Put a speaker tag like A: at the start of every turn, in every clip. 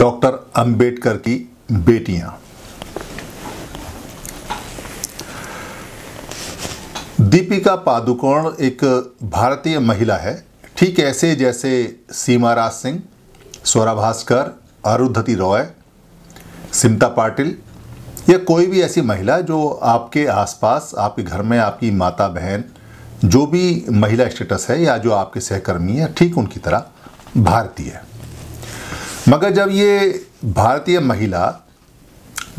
A: doctor Ambedkar की बेटियां दीपिका पादुकोण एक भारतीय महिला है ठीक ऐसे जैसे सीमा राज सिंह स्वरा भास्कर अरुद्धति रॉय सिमता पाटिल या कोई भी ऐसी महिला जो आपके आसपास आपके घर में आपकी माता बहन जो भी महिला स्टेटस है या जो आपके सहकर्मी है ठीक उनकी तरह भारतीय है मगर जब ये भारतीय महिला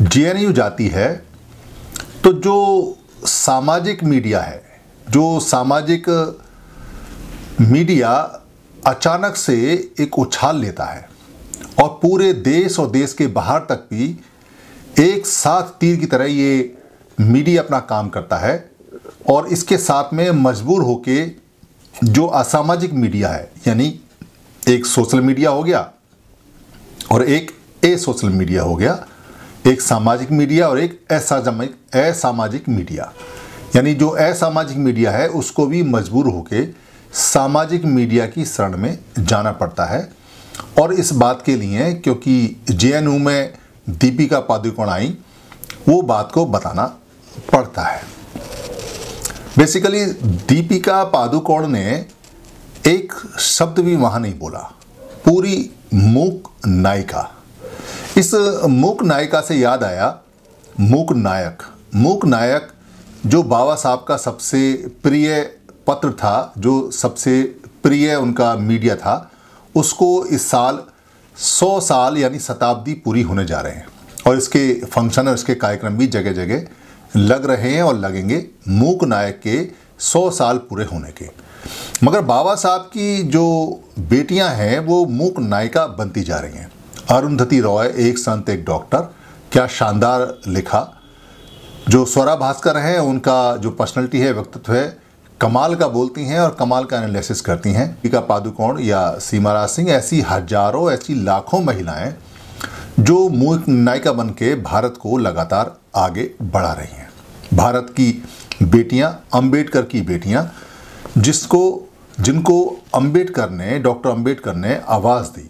A: जे जाती है तो जो सामाजिक मीडिया है जो सामाजिक मीडिया अचानक से एक उछाल लेता है और पूरे देश और देश के बाहर तक भी एक साथ तीर की तरह ये मीडिया अपना काम करता है और इसके साथ में मजबूर होके जो असामाजिक मीडिया है यानी एक सोशल मीडिया हो गया और एक ए सोशल मीडिया हो गया एक सामाजिक मीडिया और एक असामाजिक असामाजिक मीडिया यानी जो असामाजिक मीडिया है उसको भी मजबूर होकर सामाजिक मीडिया की शरण में जाना पड़ता है और इस बात के लिए क्योंकि जे में दीपिका पादुकोण आई वो बात को बताना पड़ता है बेसिकली दीपिका पादुकोण ने एक शब्द भी वहाँ नहीं बोला पूरी मूक नायिका इस मूक नायिका से याद आया मूक नायक मूक नायक जो बाबा साहब का सबसे प्रिय पत्र था जो सबसे प्रिय उनका मीडिया था उसको इस साल सौ साल यानी शताब्दी पूरी होने जा रहे हैं और इसके फंक्शन और इसके कार्यक्रम भी जगह जगह लग रहे हैं और लगेंगे मूक नायक के सौ साल पूरे होने के मगर बाबा साहब की जो बेटियां हैं वो मूक नायिका बनती जा रही हैं अरुंधति रॉय एक संत एक डॉक्टर क्या शानदार लिखा जो स्वरा भास्कर हैं उनका जो पर्सनैलिटी है व्यक्तित्व है कमाल का बोलती हैं और कमाल का एनालिसिस करती हैं दीपिका पादुकोण या सीमा राज सिंह ऐसी हजारों ऐसी लाखों महिलाएं जो मूक नायिका बन के भारत को लगातार आगे बढ़ा रही हैं भारत की बेटियां अंबेडकर की बेटियां जिसको जिनको अंबेडकर ने डॉक्टर अंबेडकर ने आवाज़ दी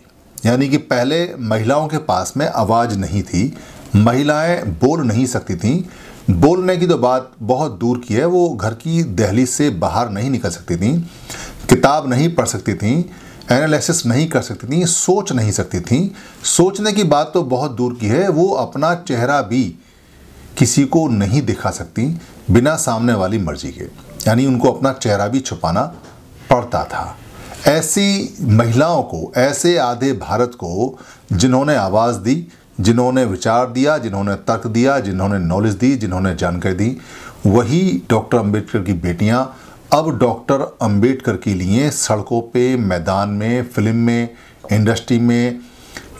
A: यानी कि पहले महिलाओं के पास में आवाज़ नहीं थी महिलाएं बोल नहीं सकती थीं बोलने की तो बात बहुत दूर की है वो घर की दहली से बाहर नहीं निकल सकती थीं किताब नहीं पढ़ सकती थीं एनालिसिस नहीं कर सकती थीं सोच नहीं सकती थीं सोचने की बात तो बहुत दूर की है वो अपना चेहरा भी किसी को नहीं दिखा सकती बिना सामने वाली मर्जी के यानी उनको अपना चेहरा भी छुपाना पड़ता था ऐसी महिलाओं को ऐसे आधे भारत को जिन्होंने आवाज़ दी जिन्होंने विचार दिया जिन्होंने तर्क दिया जिन्होंने नॉलेज दी जिन्होंने जानकारी दी वही डॉक्टर अंबेडकर की बेटियां अब डॉक्टर अंबेडकर के लिए सड़कों पे मैदान में फिल्म में इंडस्ट्री में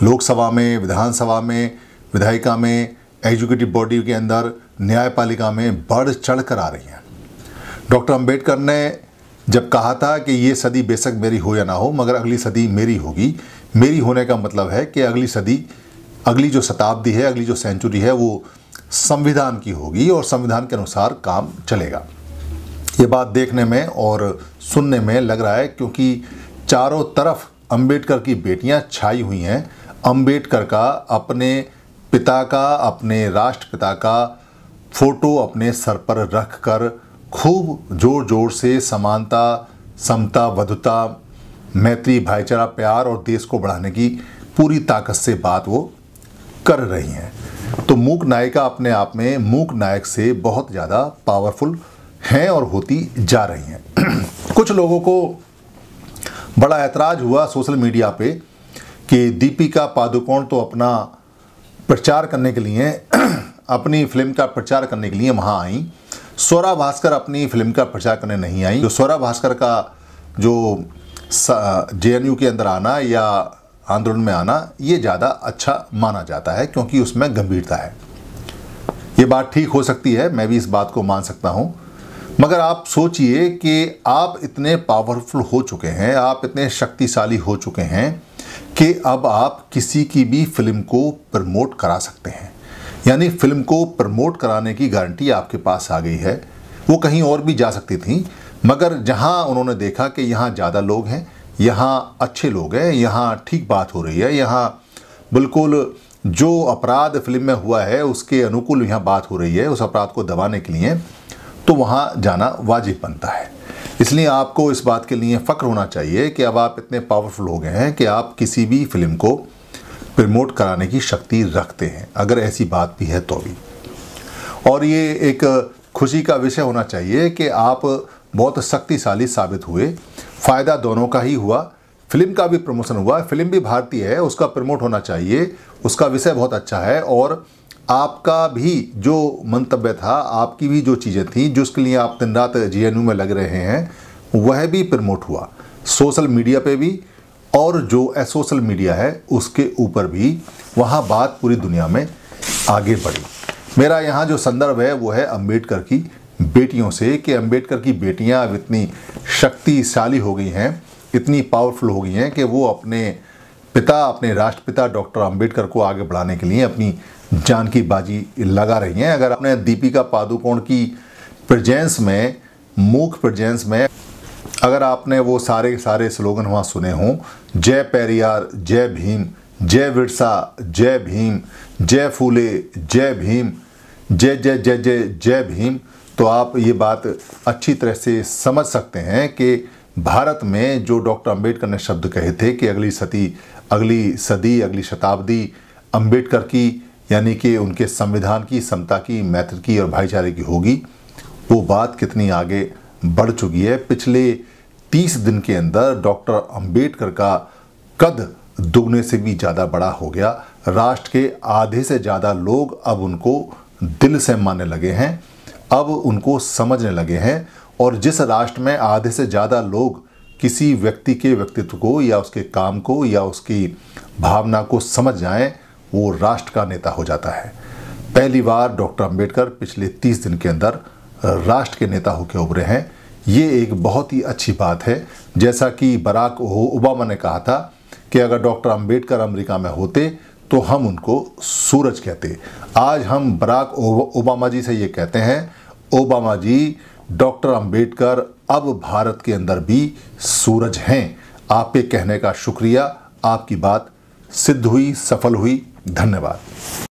A: लोकसभा में विधानसभा में विधायिका में एग्जीक्यूटिव बॉडी के अंदर न्यायपालिका में बढ़ चढ़ कर आ रही हैं डॉक्टर अंबेडकर ने जब कहा था कि ये सदी बेशक मेरी हो या ना हो मगर अगली सदी मेरी होगी मेरी होने का मतलब है कि अगली सदी अगली जो शताब्दी है अगली जो सेंचुरी है वो संविधान की होगी और संविधान के अनुसार काम चलेगा ये बात देखने में और सुनने में लग रहा है क्योंकि चारों तरफ अंबेडकर की बेटियां छाई हुई हैं अंबेडकर का अपने पिता का अपने राष्ट्रपिता का फोटो अपने सर पर रख कर खूब जोर जोर से समानता समता वधुता मैत्री भाईचारा प्यार और देश को बढ़ाने की पूरी ताकत से बात वो कर रही हैं तो मूक नायिका अपने आप में मूक नायक से बहुत ज़्यादा पावरफुल हैं और होती जा रही हैं कुछ लोगों को बड़ा ऐतराज़ हुआ सोशल मीडिया पे कि दीपिका पादुकोण तो अपना प्रचार करने के लिए अपनी फिल्म का प्रचार करने के लिए वहाँ आई स्वरा भास्कर अपनी फिल्म का प्रचार करने नहीं आई जो तो स्वरा भास्कर का जो जे के अंदर आना या आंदोलन में आना ये ज़्यादा अच्छा माना जाता है क्योंकि उसमें गंभीरता है ये बात ठीक हो सकती है मैं भी इस बात को मान सकता हूँ मगर आप सोचिए कि आप इतने पावरफुल हो चुके हैं आप इतने शक्तिशाली हो चुके हैं कि अब आप किसी की भी फिल्म को प्रमोट करा सकते हैं यानी फिल्म को प्रमोट कराने की गारंटी आपके पास आ गई है वो कहीं और भी जा सकती थी मगर जहाँ उन्होंने देखा कि यहाँ ज़्यादा लोग हैं यहाँ अच्छे लोग हैं यहाँ ठीक बात हो रही है यहाँ बिल्कुल जो अपराध फिल्म में हुआ है उसके अनुकूल यहाँ बात हो रही है उस अपराध को दबाने के लिए तो वहाँ जाना वाजिब बनता है इसलिए आपको इस बात के लिए फ़ख्र होना चाहिए कि अब आप इतने पावरफुल हो गए हैं कि आप किसी भी फिल्म को प्रमोट कराने की शक्ति रखते हैं अगर ऐसी बात भी है तो भी और ये एक खुशी का विषय होना चाहिए कि आप बहुत शक्तिशाली साबित हुए फ़ायदा दोनों का ही हुआ फिल्म का भी प्रमोशन हुआ फिल्म भी भारतीय है उसका प्रमोट होना चाहिए उसका विषय बहुत अच्छा है और आपका भी जो मंतव्य था आपकी भी जो चीज़ें थी जिसके लिए आप दिन रात जे में लग रहे हैं वह भी प्रमोट हुआ सोशल मीडिया पे भी और जो सोशल मीडिया है उसके ऊपर भी वहाँ बात पूरी दुनिया में आगे बढ़ी मेरा यहाँ जो संदर्भ है वो है अंबेडकर की बेटियों से कि अंबेडकर की बेटियाँ अब इतनी शक्तिशाली हो गई हैं इतनी पावरफुल हो गई हैं कि वो अपने पिता अपने राष्ट्रपिता डॉक्टर अंबेडकर को आगे बढ़ाने के लिए अपनी जान की बाजी लगा रही हैं अगर आपने दीपिका पादुकोण की प्रजेंस में मूक प्रजेंस में अगर आपने वो सारे सारे स्लोगन वहाँ सुने हों जय पेरियार जय भीम जय विरसा जय भीम जय फूले जय भीम जय जय जय जय जय भीम तो आप ये बात अच्छी तरह से समझ सकते हैं कि भारत में जो डॉक्टर अंबेडकर ने शब्द कहे थे कि अगली सदी अगली सदी अगली शताब्दी अंबेडकर की यानी कि उनके संविधान की समता की मैत्र की और भाईचारे की होगी वो बात कितनी आगे बढ़ चुकी है पिछले 30 दिन के अंदर डॉक्टर अंबेडकर का कद दोगुने से भी ज़्यादा बड़ा हो गया राष्ट्र के आधे से ज़्यादा लोग अब उनको दिल से मानने लगे हैं अब उनको समझने लगे हैं और जिस राष्ट्र में आधे से ज़्यादा लोग किसी व्यक्ति के व्यक्तित्व को या उसके काम को या उसकी भावना को समझ जाएं वो राष्ट्र का नेता हो जाता है पहली बार डॉक्टर अंबेडकर पिछले 30 दिन के अंदर राष्ट्र के नेता होकर उभरे हैं ये एक बहुत ही अच्छी बात है जैसा कि बराक ओबामा ने कहा था कि अगर डॉक्टर अंबेडकर अमेरिका में होते तो हम उनको सूरज कहते आज हम बराक ओबामा जी से ये कहते हैं ओबामा जी डॉक्टर अंबेडकर अब भारत के अंदर भी सूरज हैं आपके कहने का शुक्रिया आपकी बात सिद्ध हुई सफल हुई धन्यवाद